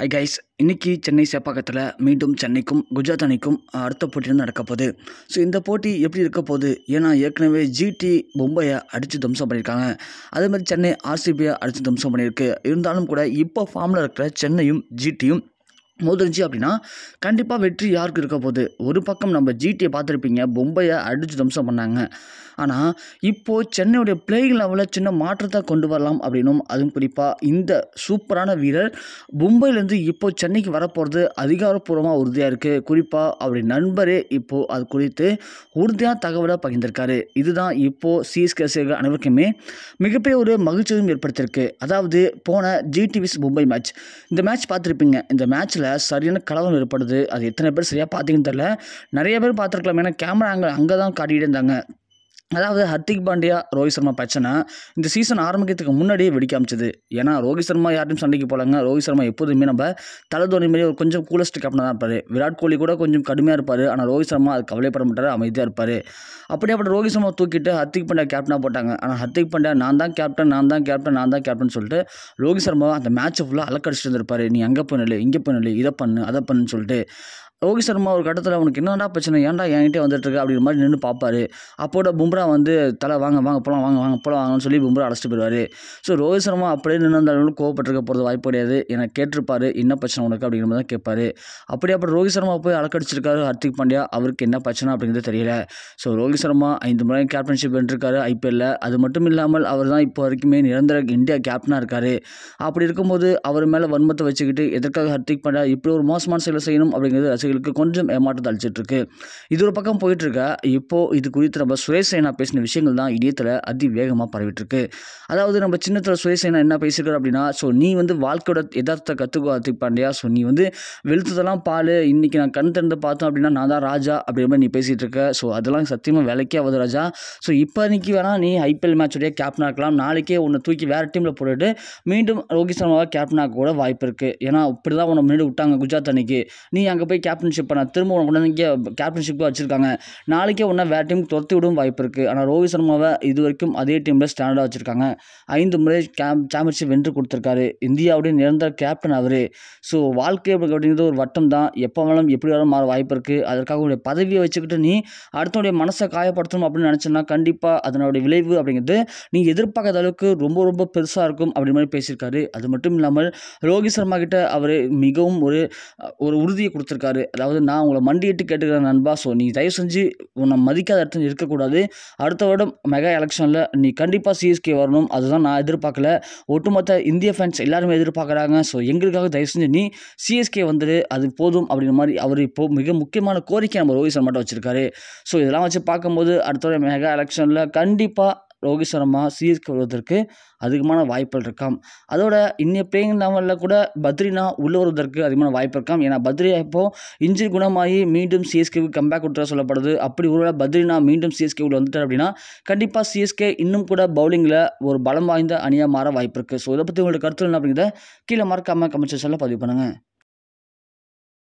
hi guys இன்றைக்கி சென்னை சேப்பாக்கத்தில் மீண்டும் சென்னைக்கும் குஜராத் அணிக்கும் அடுத்த போட்டி நடக்கப்போகுது ஸோ இந்த போட்டி எப்படி இருக்க போகுது ஏன்னா ஏற்கனவே ஜிடி மும்பையை அடித்து தும்சம் பண்ணியிருக்காங்க அதே மாதிரி சென்னை ஆர்சிபியை அடித்து தும்சம் பண்ணியிருக்கு இருந்தாலும் கூட இப்போ ஃபார்மில் இருக்கிற சென்னையும் ஜிடியும் மோதிருச்சு அப்படின்னா கண்டிப்பாக வெற்றி யாருக்கு இருக்க போகுது ஒரு பக்கம் நம்ம ஜிடியை பார்த்துருப்பீங்க பொம்பையை அடிச்சு தம்சம் பண்ணாங்க ஆனால் இப்போது சென்னையுடைய பிளேயிங் லெவலில் சின்ன மாற்றத்தை கொண்டு வரலாம் அப்படின்னும் அதுவும் குறிப்பாக இந்த சூப்பரான வீரர் மும்பையிலேருந்து இப்போது சென்னைக்கு வரப்போகிறது அதிகாரப்பூர்வமாக உறுதியாக இருக்குது குறிப்பாக அவருடைய நண்பரே இப்போது அது குறித்து உறுதியாக தகவலை பகிர்ந்திருக்காரு இதுதான் இப்போது சிஎஸ்கே ரசிகர்கள் அனைவருக்குமே மிகப்பெரிய ஒரு மகிழ்ச்சியும் ஏற்படுத்தியிருக்கு அதாவது போன ஜிடிவிஸ் மும்பை மேட்ச் இந்த மேட்ச் பார்த்துருப்பீங்க இந்த மேட்ச்சில் சரியான கலவரம் ஏற்படுது அது எத்தனை பேர் சரியாக பார்த்தீங்கன்னு தெரில நிறைய பேர் பார்த்துருக்கலாம் ஏன்னா கேமரா அங்கே அங்கே தான் காட்டிகிட்டு இருந்தாங்க அதாவது ஹர்திக் பாண்டியா ரோஹித் சர்மா பிரச்சனை இந்த சீசன் ஆரம்பிக்கிறதுக்கு முன்னாடியே வெடிக்க அமைச்சது ஏன்னா ரோஹித் சர்மா யார்ட்டையும் சண்டைக்கு போகலாங்க ரோஹித் சர்மா எப்போதுமே நம்ம தலதோனி மாதிரி ஒரு கொஞ்சம் கூலஸ்ட் கேப்டனாக தான் இருப்பார் விராட் கோலி கூட கொஞ்சம் கடுமையாக இருப்பார் ஆனால் ரோஹித் சர்மா அது கவலைப்பட மாட்டார் அமைதியாக இருப்பார் அப்படியே அப்படி ரோஹித் சர்மா தூக்கிட்டு ஹர்திக் பாண்டியா கேப்டனாக போட்டாங்க ஆனால் ஹர்திக் பாண்டியா நான் தான் கேப்டன் நான் தான் கேப்டன் நான் தான் கேப்டன் சொல்லிட்டு ரோஹித் சர்மா அந்த மேட்ச்சை ஃபுல்லாக அலக்கடிச்சிட்டு இருந்திருப்பார் நீ அங்கே பண்ணல இங்கே பண்ணல இதை பண்ணு அதை பண்ணுன்னு சொல்லிட்டு ரோஹித் சர்மா ஒரு கட்டத்தில் அவனுக்கு என்னடா பிரச்சனை ஏன்டா என்கிட்டே வந்துட்டுருக்கு அப்படிங்கிற மாதிரி நின்று பார்ப்பாரு அப்போட பும்ரா வந்து தலை வாங்க வாங்க போகலாம் வாங்க வாங்க போகலாம் வாங்கன்னு சொல்லி பும்ரா அழைச்சிட்டு போயிடுவார் ஸோ ரோஹித் சர்மா அப்படியே நின்று அந்த கோவப்பட்டிருக்க போகிறது வாய்ப்பு கிடையாது எனக்கு கேட்டிருப்பாரு என்ன பிரச்சனை உனக்கு அப்படிங்கிற மாதிரி தான் கேட்பார் அப்படி அப்புறம் ரோஹித் சர்மா போய் அலக்கடிச்சிருக்காரு ஹர்திக் பாண்டியா அவருக்கு என்ன பிரச்சனை அப்படிங்கிறது தெரியல ஸோ ரோஹித் சர்மா ஐந்து முறை கேப்டன்ஷிப் வென்றிருக்காரு ஐபிஎல்ல அது மட்டும் இல்லாமல் அவர் தான் இப்போ வரைக்குமே நிரந்தர இந்தியா கேப்டனாக இருக்கார் அப்படி இருக்கும்போது அவர் மேலே வன்மத்தை வச்சுக்கிட்டு எதற்காக ஹர்திக் பாண்டியா இப்படி ஒரு மோசமான செயலை செய்யணும் அப்படிங்கிறது ரசிகர் கட்சிகளுக்கு கொஞ்சம் ஏமாற்றத்தை அளிச்சிட்ருக்கு இது ஒரு பக்கம் போயிட்டுருக்க இப்போது இது குறித்து நம்ம சுரேஷ் ரெய்னா பேசின விஷயங்கள் தான் இணையத்தில் அதி வேகமாக பரவிட்டுருக்கு அதாவது நம்ம சின்னத்தில் சுரேஷ் என்ன பேசியிருக்காரு அப்படின்னா ஸோ நீ வந்து வாழ்க்கையோட எதார்த்த கற்றுக்கோ பாண்டியா ஸோ நீ வந்து வெளுத்ததெல்லாம் பால் இன்றைக்கி நான் கண் திறந்து பார்த்தோம் அப்படின்னா நான் தான் ராஜா அப்படின்ற மாதிரி நீ பேசிகிட்டு இருக்க ஸோ அதெல்லாம் சத்தியமாக வேலைக்கே ஆகுது ராஜா ஸோ இப்போ இன்றைக்கி வேணால் நீ ஐபிஎல் மேட்சுடைய கேப்டனாக இருக்கலாம் நாளைக்கே உன்னை தூக்கி வேறு டீமில் போட்டுட்டு மீண்டும் ரோஹித் சர்மாவாக கேப்டனாக கூட வாய்ப்பு இருக்குது ஏன்னா இப்படி தான் உன்னை முன்னாடி விட்டாங்க குஜராத் அன்னைக்கு நீ அங்கே போய் கேப்டன் கேப்டன்ஷிப் பண்ண திரும்ப உனக்கு இங்கே கேப்டன்ஷிப்பாக வச்சுருக்காங்க நாளைக்கே ஒன்றா வேறு டீம் துரத்தி விடவும் வாய்ப்பு இருக்குது ஆனால் ரோஹித் சர்மாவை இது வரைக்கும் அதே டீமில் ஸ்டாண்டர்டாக வச்சுருக்காங்க ஐந்து முறை கேம் சாம்பியன்ஷிப் வென்று கொடுத்துருக்காரு இந்தியாவுடைய நிரந்தர கேப்டன் அவர் ஸோ வாழ்க்கை அப்படிங்கிறது ஒரு வட்டம் தான் எப்போ வேணாலும் எப்படி வேணாலும் மாற வாய்ப்பு இருக்குது அதற்காக உடைய பதவியை வச்சுக்கிட்டு நீ அடுத்தவுடைய மனசை காயப்படுத்தணும் அப்படின்னு நினச்சேன்னா கண்டிப்பாக அதனுடைய விளைவு அப்படிங்கிறது நீ எதிர்பார்க்காத அளவுக்கு ரொம்ப ரொம்ப பெருசாக இருக்கும் அப்படி மாதிரி பேசியிருக்காரு அது மட்டும் இல்லாமல் ரோஹித் சர்மா கிட்ட அவர் மிகவும் ஒரு ஒரு உறுதியை கொடுத்துருக்காரு அதாவது நான் உங்களை மண்டியிட்டு கேட்டுக்கிறேன் நண்பா ஸோ நீ தயவு செஞ்சு உன்னை மதிக்காத இடத்துல இருக்கக்கூடாது அடுத்த வருடம் மெகா எலெக்ஷனில் நீ கண்டிப்பாக சிஎஸ்கே வரணும் அதுதான் நான் எதிர்பார்க்கல ஒட்டுமொத்த இந்திய ஃபேன்ஸ் எல்லாருமே எதிர்பார்க்குறாங்க ஸோ எங்களுக்காக தயவு செஞ்சு நீ சிஎஸ்கே வந்துடு அது போதும் அப்படின்ற மாதிரி அவர் இப்போது மிக முக்கியமான கோரிக்கை நம்ம ரோஹித் சர்மாட்ட வச்சுருக்காரு ஸோ இதெல்லாம் வச்சு பார்க்கும்போது அடுத்த மெகா எலெக்ஷனில் கண்டிப்பாக ரோஹித் சர்மா சிஎஸ்கே வருவதற்கு அதிகமான வாய்ப்புகள் இருக்காம் அதோட இன்னைய பிளேயிங் லெவலில் கூட பத்ரினா உள்ளே வருவதற்கு அதிகமான வாய்ப்பு இருக்காம் ஏன்னா பத்ரியா இப்போது இன்ஜின் குணமாகி மீண்டும் சிஎஸ்கேவு கம்பேக் கொடுத்துற சொல்லப்படுது அப்படி ஒருவேளை பத்ரினா மீண்டும் சிஎஸ்கே உள்ள வந்துட்டார் அப்படின்னா கண்டிப்பாக சிஎஸ்கே இன்னும் கூட பவுலிங்கில் ஒரு பலம் வாய்ந்த அணியாக மாற வாய்ப்பு இருக்குது ஸோ இதை பற்றி உங்களோட கருத்து என்ன அப்படிங்கிறத கீழே மறக்காமல் கமெண்ட் செக்ஷனில் பதிவு பண்ணுங்கள்